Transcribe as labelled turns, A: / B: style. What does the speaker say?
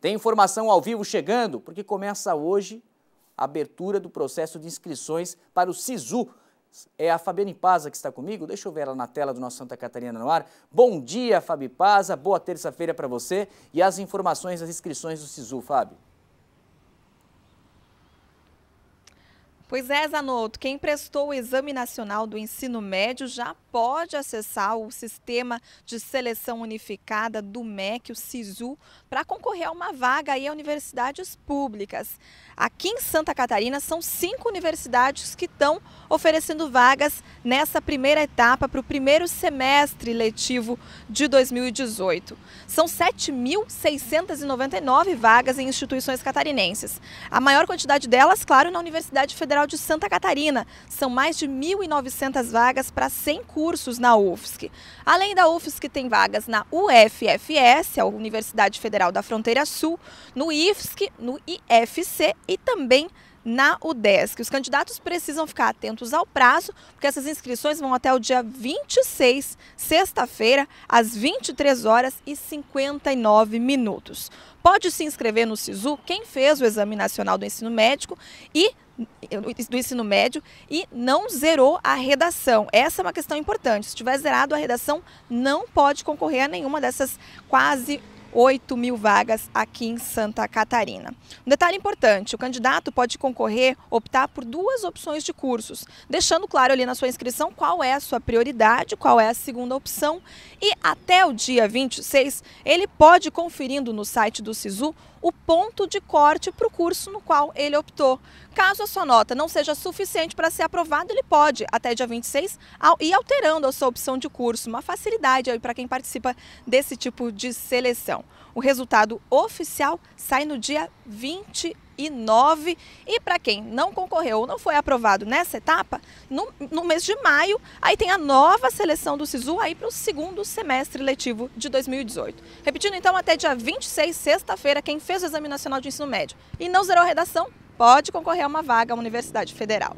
A: Tem informação ao vivo chegando, porque começa hoje a abertura do processo de inscrições para o SISU. É a Fabiane Paza que está comigo, deixa eu ver ela na tela do nosso Santa Catarina no ar. Bom dia, Fabi Paza, boa terça-feira para você e as informações das inscrições do SISU, Fábio.
B: Pois é, Zanotto, quem prestou o Exame Nacional do Ensino Médio já pode acessar o Sistema de Seleção Unificada do MEC, o SISU, para concorrer a uma vaga aí a universidades públicas. Aqui em Santa Catarina são cinco universidades que estão oferecendo vagas nessa primeira etapa para o primeiro semestre letivo de 2018. São 7.699 vagas em instituições catarinenses. A maior quantidade delas, claro, na Universidade Federal Federal de Santa Catarina. São mais de 1.900 vagas para 100 cursos na UFSC. Além da UFSC, tem vagas na UFFS, a Universidade Federal da Fronteira Sul, no IFSC, no IFC e também na UDESC. Os candidatos precisam ficar atentos ao prazo, porque essas inscrições vão até o dia 26, sexta-feira, às 23 horas e 59 minutos. Pode se inscrever no SISU quem fez o Exame Nacional do Ensino Médico e do ensino médio e não zerou a redação. Essa é uma questão importante. Se tiver zerado a redação, não pode concorrer a nenhuma dessas quase 8 mil vagas aqui em Santa Catarina. Um detalhe importante: o candidato pode concorrer, optar por duas opções de cursos, deixando claro ali na sua inscrição qual é a sua prioridade, qual é a segunda opção. E até o dia 26, ele pode, conferindo no site do SISU, o ponto de corte para o curso no qual ele optou. Caso a sua nota não seja suficiente para ser aprovado, ele pode, até dia 26, ir alterando a sua opção de curso, uma facilidade para quem participa desse tipo de seleção. O resultado oficial sai no dia 29 e para quem não concorreu ou não foi aprovado nessa etapa, no, no mês de maio, aí tem a nova seleção do SISU aí para o segundo semestre letivo de 2018. Repetindo então, até dia 26, sexta-feira, quem fez o Exame Nacional de Ensino Médio e não zerou a redação, pode concorrer a uma vaga à Universidade Federal.